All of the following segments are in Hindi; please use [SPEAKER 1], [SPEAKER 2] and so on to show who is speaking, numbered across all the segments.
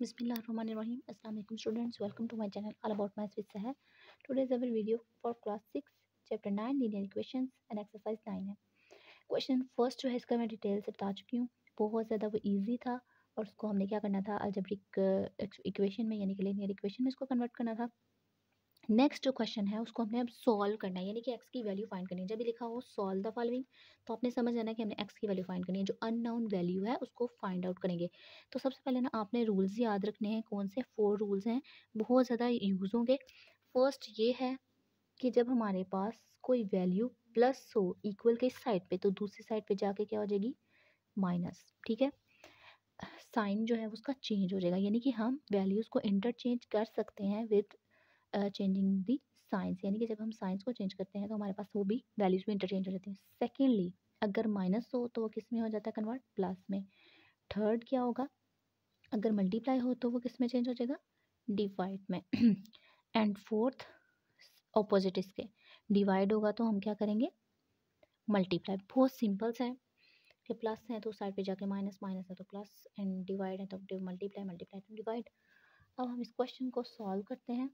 [SPEAKER 1] बिसमीम students welcome to my channel all about my स्विस्सा है today's video for class six chapter nine linear question and exercise nine है क्वेश्चन फर्स्ट जो है इसका मैं डिटेल से बता चुकी हूँ बहुत ज़्यादा वो ईजी था और उसको हमने क्या करना था अल्जब्रिक इक्वेशन uh, में यानी कि लीनियर इक्वेशन में इसको कन्वर्ट करना था नेक्स्ट जो क्वेश्चन है उसको हमने अब सॉल्व करना है यानी कि एक्स की वैल्यू फाइंड करनी है जब भी लिखा हो सॉल्व द फॉलोइंग तो आपने समझ जाना कि हमने एक्स की वैल्यू फाइंड करनी है जो अननाउन वैल्यू है उसको फाइंड आउट करेंगे तो सबसे पहले ना आपने रूल्स याद रखने हैं कौन से फोर रूल्स हैं बहुत ज़्यादा यूज़ होंगे फर्स्ट ये है कि जब हमारे पास कोई वैल्यू प्लस हो इक्वल के साइड पर तो दूसरी साइड पर जाके क्या हो जाएगी माइनस ठीक है साइन जो है उसका चेंज हो जाएगा यानी कि हम वैल्यूज़ को इंटरचेंज कर सकते हैं विद चेंजिंग दी साइंस यानी कि जब हम साइंस को चेंज करते हैं तो हमारे पास वो भी वैल्यूज भी इंटरचेंज हो जाती हैं सेकेंडली अगर माइनस हो तो वो किस में हो जाता है कन्वर्ट प्लस में थर्ड क्या होगा अगर मल्टीप्लाई हो तो वो किस में चेंज हो जाएगा डिवाइड में एंड फोर्थ ऑपोजिट इसके डिवाइड होगा तो हम क्या करेंगे मल्टीप्लाई बहुत सिंपल्स हैं कि प्लस हैं तो साइड पे जाके माइनस माइनस है तो प्लस एंड डिवाइड है तो मल्टीप्लाई मल्टीप्लाई तो डिवाइड अब हम इस क्वेश्चन को सॉल्व करते हैं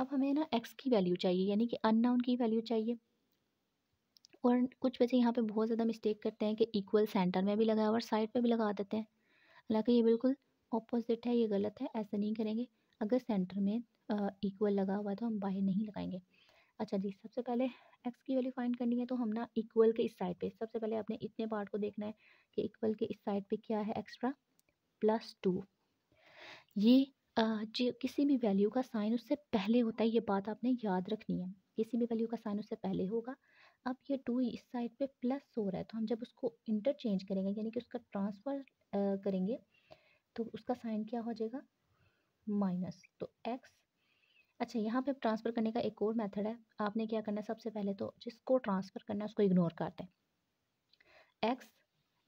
[SPEAKER 1] अब हमें ना एक्स की वैल्यू चाहिए यानी कि अननाउन की वैल्यू चाहिए और कुछ बच्चे यहाँ पे बहुत ज़्यादा मिस्टेक करते हैं कि इक्वल सेंटर में भी लगाया और साइड पे भी लगा देते हैं हालांकि ये बिल्कुल ऑपोजिट है ये गलत है ऐसा नहीं करेंगे अगर सेंटर में इक्वल लगा हुआ है तो हम बाहर नहीं लगाएंगे अच्छा जी सबसे पहले एक्स की वैल्यू फाइंड करनी है तो हम ना इक्वल के इस साइड पर सबसे पहले आपने इतने पार्ट को देखना है कि इक्वल के इस साइड पर क्या है एक्स्ट्रा प्लस टू ये जो किसी भी वैल्यू का साइन उससे पहले होता है ये बात आपने याद रखनी है किसी भी वैल्यू का साइन उससे पहले होगा अब ये टू इस साइड पे प्लस हो रहा है तो हम जब उसको इंटरचेंज करेंगे यानी कि उसका ट्रांसफ़र करेंगे तो उसका साइन क्या हो जाएगा माइनस तो एक्स अच्छा यहाँ पे ट्रांसफ़र करने का एक और मेथड है आपने क्या करना है सबसे पहले तो जिसको ट्रांसफ़र करना है उसको इग्नोर कर दें एक्स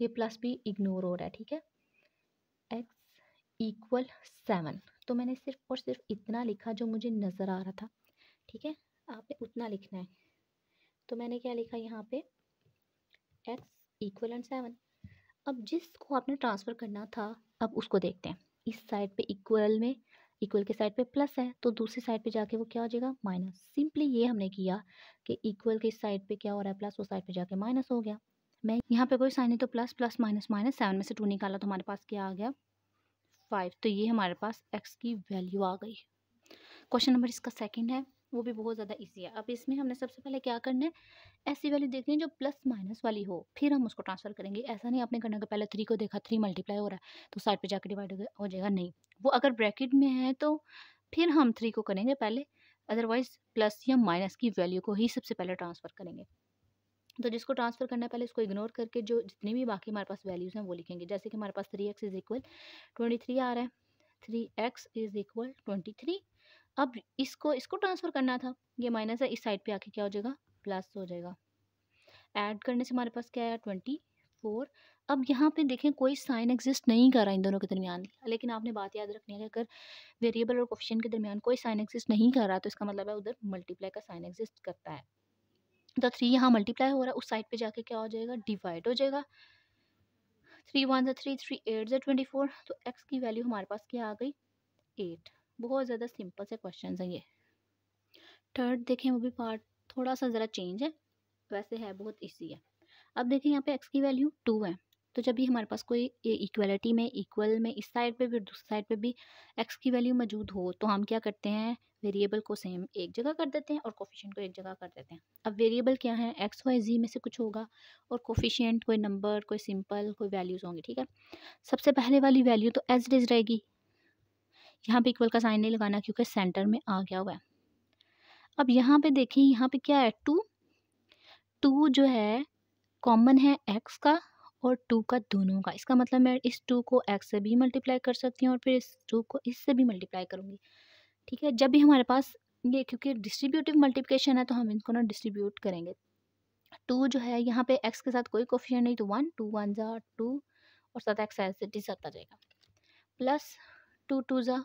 [SPEAKER 1] ये प्लस भी इग्नोर हो रहा है ठीक है एक्स इक्वल सेवन तो मैंने सिर्फ और सिर्फ इतना लिखा जो मुझे नज़र आ रहा था ठीक है आपने उतना लिखना है तो मैंने क्या लिखा यहाँ पे एक्स इक्वल एंड सेवन अब जिसको आपने ट्रांसफ़र करना था अब उसको देखते हैं इस साइड पे इक्वल में इक्वल के साइड पे प्लस है तो दूसरी साइड पे जाके वो क्या हो जाएगा माइनस सिंपली ये हमने किया कि इक्वल के इस साइड पे क्या हो रहा है प्लस उस साइड पे जाके माइनस हो गया मैं यहाँ पे कोई साइन है तो plus plus minus minus seven में से टू निकाला तो हमारे पास क्या आ गया फाइव तो ये हमारे पास एक्स की वैल्यू आ गई क्वेश्चन नंबर इसका सेकेंड है वो भी बहुत ज़्यादा ईजी है अब इसमें हमने सबसे पहले क्या करना है ऐसी वैल्यू देखनी है जो प्लस माइनस वाली हो फिर हम उसको ट्रांसफर करेंगे ऐसा नहीं आपने करना पहले थ्री को देखा थ्री मल्टीप्लाई हो रहा है तो साइड पे जाकर डिवाइड हो जाएगा नहीं वो अगर ब्रैकेट में है तो फिर हम थ्री को करेंगे पहले अदरवाइज प्लस या माइनस की वैल्यू को ही सबसे पहले ट्रांसफ़र करेंगे तो जिसको ट्रांसफ़र करना है पहले इसको इग्नोर करके जो जितने भी बाकी हमारे पास वैल्यूज़ हैं वो लिखेंगे जैसे कि हमारे पास three x is equal twenty three आ रहा है three x is equal twenty three अब इसको इसको ट्रांसफ़र करना था ये माइनस है इस साइड पे आके क्या हो जाएगा प्लस हो जाएगा ऐड करने से हमारे पास क्या आया ट्वेंटी फोर अब यहाँ पे देखें कोई साइन एग्जिस्ट नहीं कर रहा इन दोनों के दरमियान लेकिन आपने बात याद रखनी है अगर वेरिएबल और क्वेश्चन के दरमियान कोई साइन एग्जिस्ट नहीं कर रहा तो इसका मतलब है उधर मल्टीप्लाई का साइन एग्जिस्ट करता है द तो थ्री यहाँ मल्टीप्लाई हो रहा है उस साइड पे जाके क्या हो जाएगा डिवाइड हो जाएगा three one three three three eight ज़ा ट्वेंटी फोर तो एक्स की वैल्यू हमारे पास क्या आ गई एट बहुत ज़्यादा सिंपल से क्वेश्चन हैं ये थर्ड देखें वो भी पार्ट थोड़ा सा ज़रा चेंज है वैसे है बहुत ईजी है अब देखें यहाँ पे एक्स की वैल्यू टू है तो जब भी हमारे पास कोई इक्वलिटी में इक्वल में इस साइड पे भी और दूसरी साइड पे भी एक्स की वैल्यू मौजूद हो तो हम क्या करते हैं वेरिएबल को सेम एक जगह कर देते हैं और कोफिशियंट को एक जगह कर देते हैं अब वेरिएबल क्या है एक्स वाई जी में से कुछ होगा और कोफिशियंट कोई नंबर कोई सिंपल कोई वैल्यूज़ होंगी ठीक है सबसे पहले वाली वैल्यू तो एज डिज रहेगी यहाँ पे इक्वल का साइन नहीं लगाना क्योंकि सेंटर में आ गया हुआ है अब यहाँ पे देखें यहाँ पे क्या है टू टू जो है कॉमन है एक्स का और टू का दोनों का इसका मतलब मैं इस टू को एक्स से भी मल्टीप्लाई कर सकती हूँ और फिर इस टू को इससे भी मल्टीप्लाई करूँगी ठीक है जब भी हमारे पास ये क्योंकि डिस्ट्रीब्यूटिव मल्टीप्लिकेशन है तो हम इनको ना डिस्ट्रीब्यूट करेंगे टू जो है यहाँ पे एक्स के साथ कोई कोफिशन नहीं तो वन टू वन ज़ा टू और साथ एक्स एस डी आता जाएगा प्लस टू टू ज़ा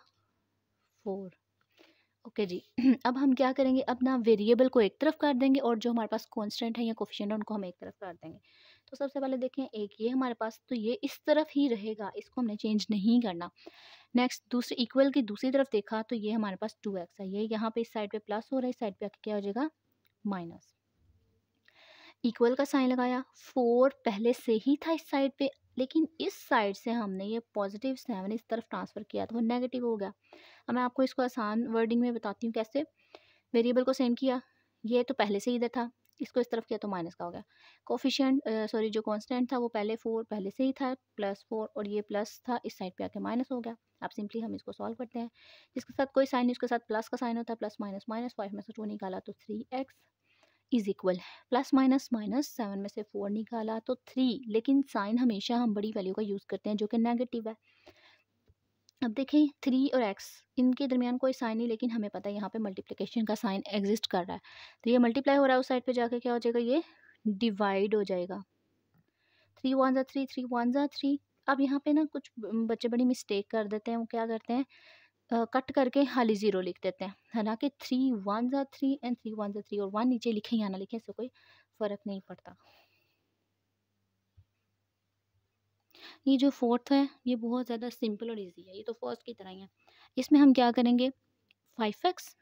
[SPEAKER 1] फोर ओके जी अब हम क्या करेंगे अब ना वेरिएबल को एक तरफ कर देंगे और जो हमारे पास कॉन्स्टेंट है या कोफिशेंट है उनको हम एक तरफ कर देंगे तो सबसे पहले देखें एक ये हमारे पास तो ये इस तरफ ही रहेगा इसको हमने चेंज नहीं करना नेक्स्ट दूसरे इक्वल की दूसरी तरफ देखा तो ये हमारे पास टू एक्स है ये यहाँ पे इस साइड पे प्लस हो रहा है इस साइड पे आके क्या हो जाएगा माइनस इक्वल का साइन लगाया फोर पहले से ही था इस साइड पे लेकिन इस साइड से हमने ये पॉजिटिव सेवन इस तरफ ट्रांसफ़र किया तो वो नेगेटिव हो गया अब मैं आपको इसको आसान वर्डिंग में बताती हूँ कैसे वेरिएबल को सेम किया ये तो पहले से इधर था इसको इस तरफ किया तो माइनस का हो गया कोफिशेंट सॉरी जो कांस्टेंट था वो पहले फोर पहले से ही था प्लस फोर और ये प्लस था इस साइड पे आके माइनस हो गया आप सिंपली हम इसको सॉल्व करते हैं जिसके साथ कोई साइन उसके साथ प्लस का साइन होता है प्लस माइनस माइनस फाइव में से टू निकाला तो three x is equal plus minus minus seven में से फोर निकाला तो थ्री लेकिन साइन हमेशा हम बड़ी वैल्यू का यूज़ करते हैं जो कि नेगेटिव है अब देखें थ्री और एक्स इनके दरमियान कोई साइन नहीं लेकिन हमें पता है यहाँ पे मल्टीप्लिकेशन का साइन एग्जिस्ट कर रहा है तो ये मल्टीप्लाई हो रहा है उस साइड पे जाके क्या हो जाएगा ये डिवाइड हो जाएगा थ्री वन ज़ा थ्री थ्री वन ज़ा थ्री अब यहाँ पे ना कुछ बच्चे बड़ी मिस्टेक कर देते हैं वो क्या करते हैं कट करके हाली ज़ीरो लिख देते हैं हालांकि थ्री वन ज़ा थ्री एंड थ्री वन ज़ा थ्री और वन नीचे लिखें या ना लिखें इससे कोई फ़र्क नहीं पड़ता ये जो फोर्थ है ये बहुत ज़्यादा सिंपल और इजी है ये तो फर्स्ट की तरह ही है इसमें हम क्या करेंगे फाइव एक्स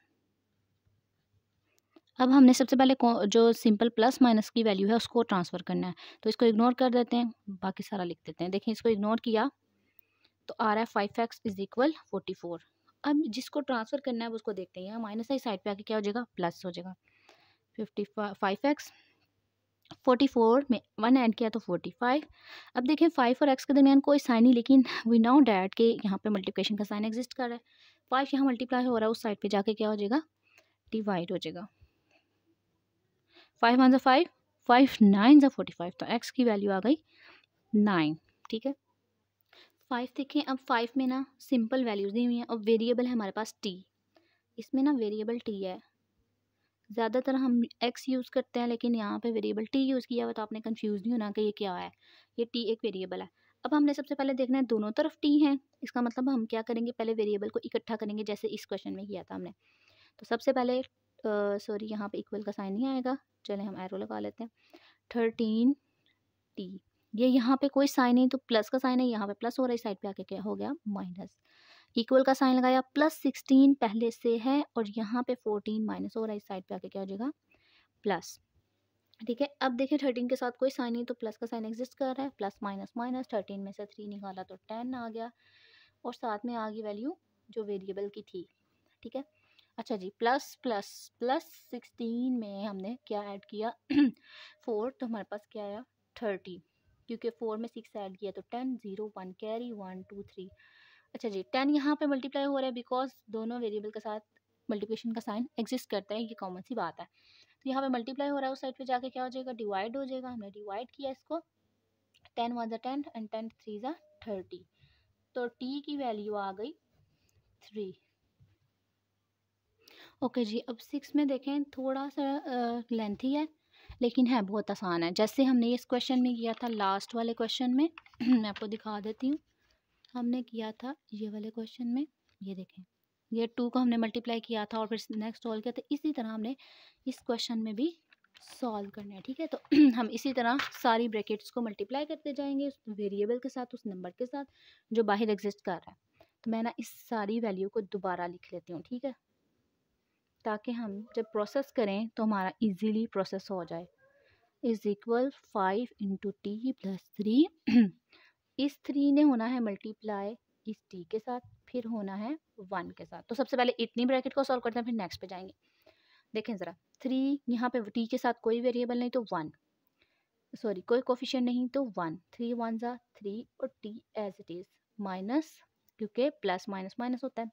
[SPEAKER 1] अब हमने सबसे पहले जो सिंपल प्लस माइनस की वैल्यू है उसको ट्रांसफ़र करना है तो इसको इग्नोर कर देते हैं बाकी सारा लिख देते हैं देखें इसको इग्नोर किया तो आ रहा है five x is equal forty four अब जिसको ट्रांसफ़र करना है उसको देखते हैं माइनस है साइड पे आके क्या हो जाएगा प्लस हो जाएगा fifty five x forty four में वन ऐड किया तो फोर्टी फाइव अब देखें फाइव और एक्स के दरमियान कोई साइन नहीं लेकिन वी नाउ डैट के यहाँ पे मल्टीप्लिकेशन का साइन एग्जिस्ट कर रहा है फाइव यहाँ मल्टीप्लाई हो रहा है उस साइड पे जाके क्या हो जाएगा डिवाइड हो जाएगा फाइव वन ज़ा फाइव फाइव नाइन ज़ा फोर्टी फाइव तो एक्स की वैल्यू आ गई नाइन ठीक है फाइव देखें अब फाइव में ना सिंपल वैल्यूज़ दी हुई हैं और वेरिएबल है हमारे पास टी इसमें ना वेरिएबल टी है ज़्यादातर हम एक्स यूज़ करते हैं लेकिन यहाँ पे वेरिएबल टी यूज़ किया हुआ तो आपने कंफ्यूज नहीं होना कि ये क्या है ये टी एक वेरिएबल है अब हमने सबसे पहले देखना है दोनों तरफ टी हैं इसका मतलब हम क्या करेंगे पहले वेरिएबल को इकट्ठा करेंगे जैसे इस क्वेश्चन में किया था हमने तो सबसे पहले सॉरी यहाँ पर इक्वल का साइन नहीं आएगा चले हम एरो लगा लेते हैं थर्टीन टी ये यहाँ पे कोई साइन नहीं तो प्लस का साइन है यहाँ पे प्लस हो रहा है इस साइड पे आके क्या हो गया माइनस इक्वल का साइन लगाया प्लस सिक्सटीन पहले से है और यहाँ पे फोर्टीन माइनस हो रहा है इस साइड पे आके क्या हो जाएगा प्लस ठीक है अब देखिए थर्टीन के साथ कोई साइन नहीं तो प्लस का साइन एग्जिस्ट कर रहा है प्लस माइनस माइनस थर्टीन में से थ्री निकाला तो टेन आ गया और साथ में आ गई वैल्यू जो वेरिएबल की थी ठीक है अच्छा जी प्लस प्लस प्लस सिक्सटीन में हमने क्या ऐड किया फोर तो हमारे पास क्या आया थर्टी क्योंकि फोर में सिक्स ऐड किया तो ten zero one carry one two three अच्छा जी टेन यहाँ पे मल्टीप्लाई हो रहा है बिकॉज दोनों वेरिएबल के साथ मल्टीप्लिकेशन का साइन एग्जिस्ट करता है ये कॉमन सी बात है तो यहाँ पे मल्टीप्लाई हो रहा है उस साइड पे जाके क्या हो जाएगा डिवाइड हो जाएगा हमने डिवाइड किया इसको टेन वन ज़ा टेन एंड टेन थ्री ज़ा थर्टी तो टी की वैल्यू आ गई थ्री ओके जी अब सिक्स में देखें थोड़ा सा लेंथी है लेकिन है बहुत आसान है जैसे हमने इस क्वेश्चन में किया था लास्ट वाले क्वेश्चन में मैं आपको दिखा देती हूँ हमने किया था ये वाले क्वेश्चन में ये देखें ये टू को हमने मल्टीप्लाई किया था और फिर नेक्स्ट सॉल्व किया था इसी तरह हमने इस क्वेश्चन में भी सॉल्व करना है ठीक है तो हम इसी तरह सारी ब्रैकेट्स को मल्टीप्लाई करते जाएंगे उस वेरिएबल के साथ उस नंबर के साथ जो बाहर एग्जिस्ट कर रहा है तो मैं ना इस सारी वैल्यू को दोबारा लिख लेती हूँ ठीक है ताकि हम जब प्रोसेस करें तो हमारा इजीली प्रोसेस हो जाए is equal five into t plus three इस थ्री ने होना है मल्टीप्लाई इस टी के साथ फिर होना है वन के साथ तो सबसे पहले इतनी ब्रैकेट को सॉल्व करते हैं फिर नेक्स्ट पे जाएंगे देखें ज़रा थ्री यहाँ पे टी के साथ कोई वेरिएबल नहीं तो वन सॉरी कोई कोफिशियन नहीं तो वन थ्री वन ज़ा थ्री और t as it is minus क्योंकि प्लस माइनस माइनस होता है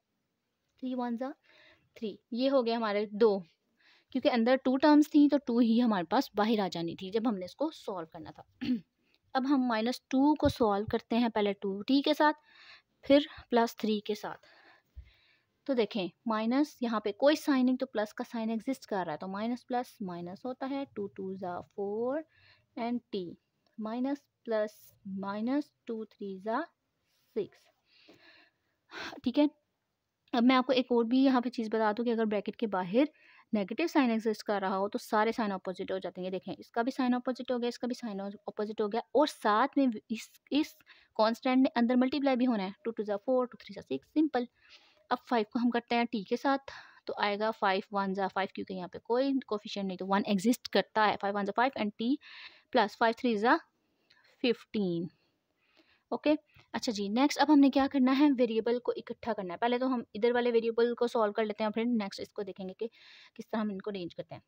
[SPEAKER 1] थ्री वन ज़ा थ्री ये हो गया हमारे दो क्योंकि अंदर टू टर्म्स थी तो टू ही हमारे पास बाहर आ जानी थी जब हमने इसको सॉल्व करना था अब हम माइनस टू को सॉल्व करते हैं पहले टू टी के साथ फिर प्लस थ्री के साथ तो देखें माइनस यहाँ पे कोई नहीं तो प्लस का साइन एग्जिस्ट कर रहा है तो माइनस प्लस माइनस होता है टू टू ज़ा four and t minus plus minus two three ज़ा सिक्स ठीक है अब मैं आपको एक और भी यहाँ पे चीज़ बता दूँ कि अगर ब्रैकेट के बाहर नेगेटिव साइन एग्जिस्ट कर रहा हो तो सारे साइन अपोजिट हो जाते हैं देखें इसका भी साइन अपोजिट हो गया इसका भी साइन अपोजिट हो गया और साथ में इस इस कॉन्स्टेंट ने अंदर मल्टीप्लाई भी होना है टू टू ज़ा फोर टू थ्री ज़ा सिक्स सिंपल अब फाइव को हम करते हैं टी के साथ तो आएगा फाइव वन ज़ा फाइव क्योंकि यहाँ पे कोई कोफिशियन नहीं तो वन एग्जिस्ट करता है फाइव वन ज़ा five and t plus five three ज़ा फिफ्टीन ओके अच्छा जी नेक्स्ट अब हमने क्या करना है वेरिएबल को इकट्ठा करना है पहले तो हम इधर वाले वेरिएबल को सॉल्व कर लेते हैं फिर नेक्स्ट इसको देखेंगे कि किस तरह हम इनको अरेंज करते हैं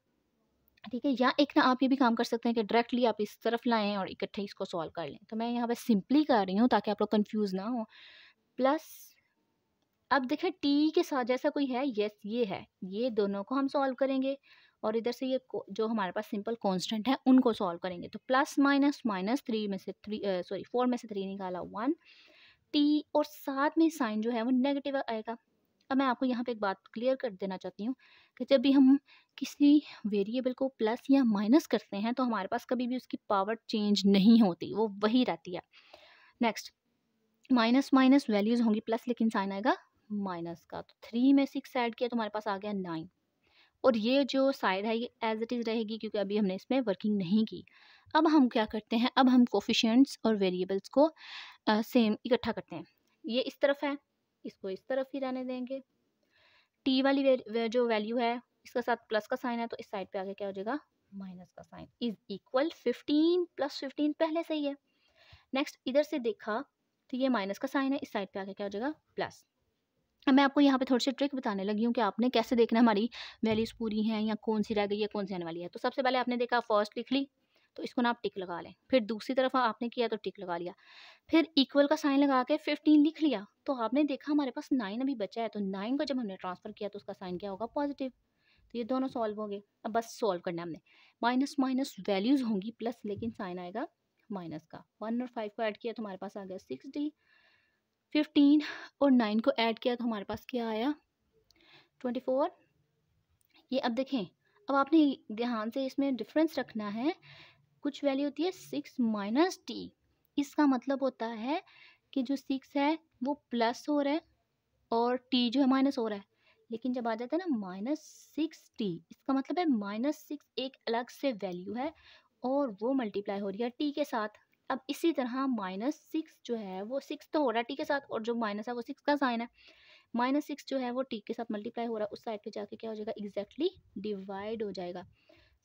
[SPEAKER 1] ठीक है या एक ना आप ये भी काम कर सकते हैं कि डायरेक्टली आप इस तरफ लाएं और इकट्ठे इसको सॉल्व कर लें तो मैं यहाँ पर सिंपली कर रही हूँ ताकि आप लोग कन्फ्यूज़ ना हो प्लस अब देखें टी के साथ जैसा कोई है यस ये है ये दोनों को हम सॉल्व करेंगे और इधर से ये जो हमारे पास सिंपल कॉन्स्टेंट है उनको सॉल्व करेंगे तो प्लस माइनस माइनस थ्री में से थ्री सॉरी फोर में से थ्री निकाला वन टी और साथ में साइन जो है वो नेगेटिव आएगा अब मैं आपको यहाँ पे एक बात क्लियर कर देना चाहती हूँ कि जब भी हम किसी वेरिएबल को प्लस या माइनस करते हैं तो हमारे पास कभी भी उसकी पावर चेंज नहीं होती वो वही रहती है नेक्स्ट माइनस माइनस वैल्यूज़ होंगी प्लस लेकिन साइन आएगा माइनस का तो थ्री में सिक्स ऐड किया तो हमारे पास आ गया नाइन और ये जो साइड है ये एज इट इज़ रहेगी क्योंकि अभी हमने इसमें वर्किंग नहीं की अब हम क्या करते हैं अब हम कोफिशेंट्स और वेरिएबल्स को सेम इकट्ठा करते हैं ये इस तरफ है इसको इस तरफ ही रहने देंगे टी वाली वे, वे जो वैल्यू है इसके साथ प्लस का साइन है तो इस साइड पे आगे क्या हो जाएगा माइनस का sign is equal fifteen plus fifteen पहले से ही है नेक्स्ट इधर से देखा तो ये माइनस का साइन है इस साइड पे आके क्या हो जाएगा प्लस मैं आपको यहाँ पे थोड़ी सी ट्रिक बताने लगी हूँ कि आपने कैसे देखना हमारी वैल्यूज़ पूरी हैं या कौन सी रह गई है कौन सी आने वाली है तो सबसे पहले आपने देखा फर्स्ट लिख ली तो इसको ना आप टिक लगा लें फिर दूसरी तरफ आपने किया तो टिक लगा लिया फिर इक्वल का साइन लगा के फिफ्टीन लिख लिया तो आपने देखा हमारे पास नाइन अभी बचा है तो नाइन को जब हमने ट्रांसफ़र किया तो उसका साइन क्या होगा पॉजिटिव तो ये दोनों सॉल्व हो गए अब बस सॉल्व करना हमने माइनस माइनस वैल्यूज़ होंगी प्लस लेकिन साइन आएगा माइनस का वन और फाइव को ऐड किया तो हमारे पास आ गया सिक्स डी फिफ्टीन और नाइन को ऐड किया तो हमारे पास क्या आया ट्वेंटी फोर ये अब देखें अब आपने ध्यान से इसमें डिफरेंस रखना है कुछ वैल्यू होती है सिक्स माइनस टी इसका मतलब होता है कि जो सिक्स है वो प्लस हो रहा है और टी जो है माइनस हो रहा है लेकिन जब आ जाता है ना माइनस सिक्स टी इसका मतलब है माइनस सिक्स एक अलग से वैल्यू है और वो मल्टीप्लाई हो रही है टी के साथ अब इसी तरह माइनस सिक्स जो है वो सिक्स तो हो रहा है टी के साथ और जो माइनस है वो सिक्स का साइन है माइनस सिक्स जो है वो टी के साथ मल्टीप्लाई हो रहा है उस साइड पे जाके क्या हो जाएगा एग्जैक्टली exactly डिवाइड हो जाएगा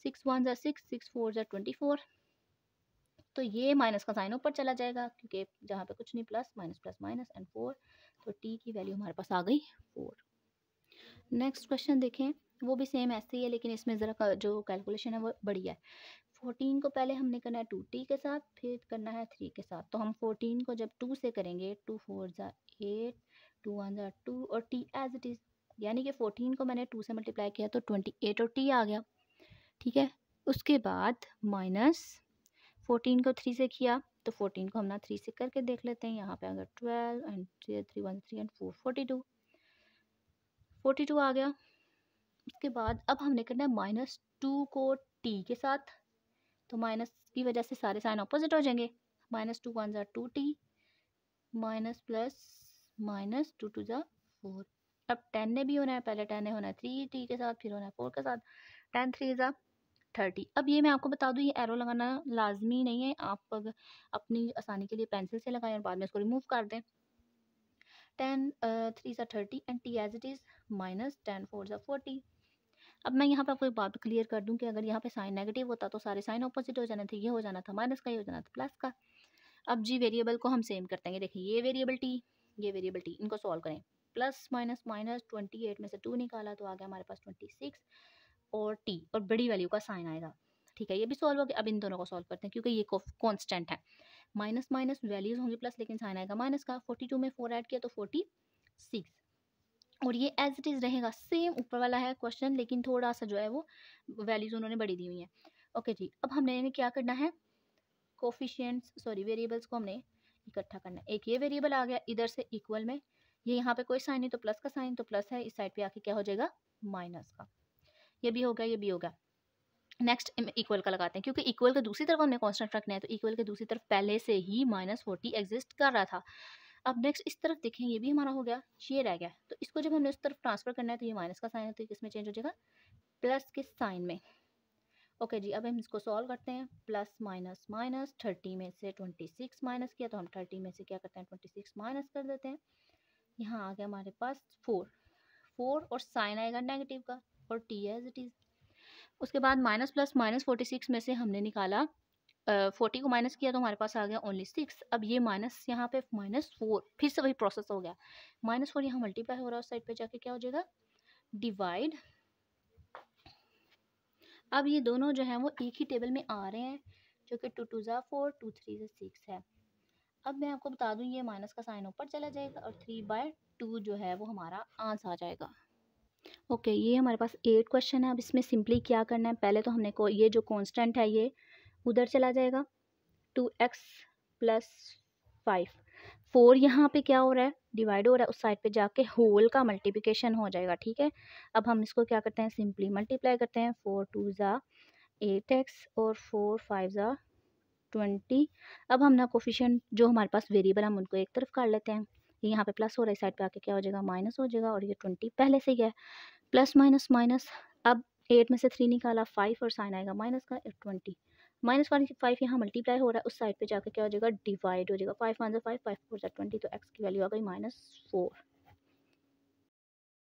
[SPEAKER 1] सिक्स वन ज़ा सिक्स सिक्स फोर ज़ा ट्वेंटी फोर तो ये माइनस का साइन ऊपर चला जाएगा क्योंकि जहाँ पे कुछ नहीं plus minus plus minus and four तो टी की वैल्यू हमारे पास आ गई फोर नेक्स्ट क्वेश्चन देखें वो भी सेम ऐसे ही है लेकिन इसमें ज़रा जो कैलकुलेशन है वो बढ़िया है फोर्टीन को पहले हमने करना है टू टी के साथ फिर करना है थ्री के साथ तो हम फोर्टीन को जब टू से करेंगे टू फोर जट एट टू वन ज़ार टू और टी एज इट इज़ यानी कि 14 को मैंने टू से मल्टीप्लाई किया तो ट्वेंटी एट और टी आ गया ठीक है उसके बाद माइनस फोर्टीन को थ्री से किया तो फोर्टीन को हम ना थ्री से करके देख लेते हैं यहाँ पे अगर twelve and three three one three and four forty two forty two आ गया उसके बाद अब हमने करना है माइनस टू को टी के साथ तो माइनस की वजह से सारे साइन ऑपोजिट हो जाएंगे माइनस टू वन ज़ा two t minus plus minus two two ज़ा फोर अब टेन ने भी होना है पहले टेन ने होना है थ्री टी के साथ फिर होना है फोर के साथ टेन थ्री ज़ा थर्टी अब ये मैं आपको बता दूँ ये एरो लगाना लाजमी नहीं है आप अगर अपनी आसानी के लिए पेंसिल से लगाएं और बाद में इसको रिमूव कर दें टेन थ्री ज़ा thirty and t as it is minus ten four ज़ा फोर्टी अब मैं यहाँ पर आपको एक बात क्लियर कर दूँ कि अगर यहाँ पर साइन नेगेटिव होता तो सारे साइन ऑपोजिट हो जाने थे ये हो जाना था माइनस का ये हो जाना था प्लस का अब जी वेरिएबल को हम सेम करते हैं देखिए ये वेरिएबल टी ये वेरिएबल टी इनको सॉल्व करें plus minus minus twenty eight में से टू निकाला तो आ गया हमारे पास ट्वेंटी सिक्स और टी और बड़ी वैल्यू का साइन आएगा ठीक है ये भी सॉल्व हो गया अब इन दोनों को सॉल्व करते हैं क्योंकि ये कॉन्स्टेंट है माइनस माइनस वैल्यूज़ होंगी प्लस लेकिन साइन आएगा माइनस का फोर्टी टू में फोर ऐड किया तो फोर्टी सिक्स और ये एज इट इज़ रहेगा सेम ऊपर वाला है क्वेश्चन लेकिन थोड़ा सा जो है वो वैल्यूज़ उन्होंने बढ़ी दी हुई हैं ओके जी अब हमने क्या करना है कोफिशियंट्स सॉरी वेरिएबल्स को हमने इकट्ठा करना है एक ये वेरिएबल आ गया इधर से इक्वल में ये यहाँ पे कोई साइन नहीं तो प्लस का साइन तो प्लस है इस साइड पे आके क्या हो जाएगा माइनस का ये भी होगा ये भी होगा नेक्स्ट इक्वल का लगाते हैं क्योंकि इक्वल का दूसरी तरफ हमने कॉन्स्टेंट रखना है तो इक्वल के दूसरी तरफ पहले से ही माइनस फोर्टी एग्जिस्ट कर रहा था अब नेक्स्ट इस तरफ देखें ये भी हमारा हो गया ये रह गया तो इसको जब हमने उस तरफ ट्रांसफर करना है तो ये माइनस का साइन है तो ये किसमें चेंज हो जाएगा प्लस के साइन में ओके जी अब हम इसको सॉल्व करते हैं प्लस माइनस माइनस थर्टी में से ट्वेंटी सिक्स माइनस किया तो हम थर्टी में से क्या करते हैं ट्वेंटी सिक्स माइनस कर देते हैं यहाँ आ गया हमारे पास फोर फोर और साइन आएगा नेगेटिव का और टी एज इट इज़ उसके बाद minus plus minus forty six में से हमने निकाला फोर्टी को माइनस किया तो हमारे पास आ गया ओनली सिक्स अब ये माइनस यहाँ पे माइनस फोर फिर से वही प्रोसेस हो गया माइनस फोर यहाँ मल्टीप्लाई हो रहा है उस साइड पे जाके क्या हो जाएगा डिवाइड अब ये दोनों जो हैं वो एक ही टेबल में आ रहे हैं जो कि टू टू ज़ा फोर टू थ्री ज़ा सिक्स है अब मैं आपको बता दूं ये माइनस का साइन ऊपर चला जाएगा और थ्री बाय टू जो है वो हमारा आंसर आ जाएगा ओके okay, ये हमारे पास एट क्वेश्चन है अब इसमें सिंपली क्या करना है पहले तो हमने को ये जो कांस्टेंट है ये उधर चला जाएगा two x plus five four यहाँ पे क्या हो रहा है डिवाइड हो रहा है उस साइड पे जाके होल का मल्टीप्लिकेशन हो जाएगा ठीक है अब हम इसको क्या करते हैं सिंपली मल्टीप्लाई करते हैं फोर टू ज़ा एट एक्स और फोर फाइव ज़ा ट्वेंटी अब हम ना कोफिशन जो हमारे पास वेरिएबल हम उनको एक तरफ काट लेते हैं ये यहाँ पे प्लस हो रहा है साइड पे आके क्या हो जाएगा माइनस हो जाएगा और ये ट्वेंटी पहले से ही है प्लस माइनस माइनस अब एट में से थ्री निकाला फाइव और साइन आएगा माइनस का ट्वेंटी माइनस वन फाइव यहाँ मल्टीप्लाई हो रहा है उस साइड पे जाकर क्या हो जाएगा डिवाइड हो जाएगा फाइव वन जो फाइव फाइव फोर जो ट्वेंटी तो एक्स की वैल्यू आ गई माइनस फोर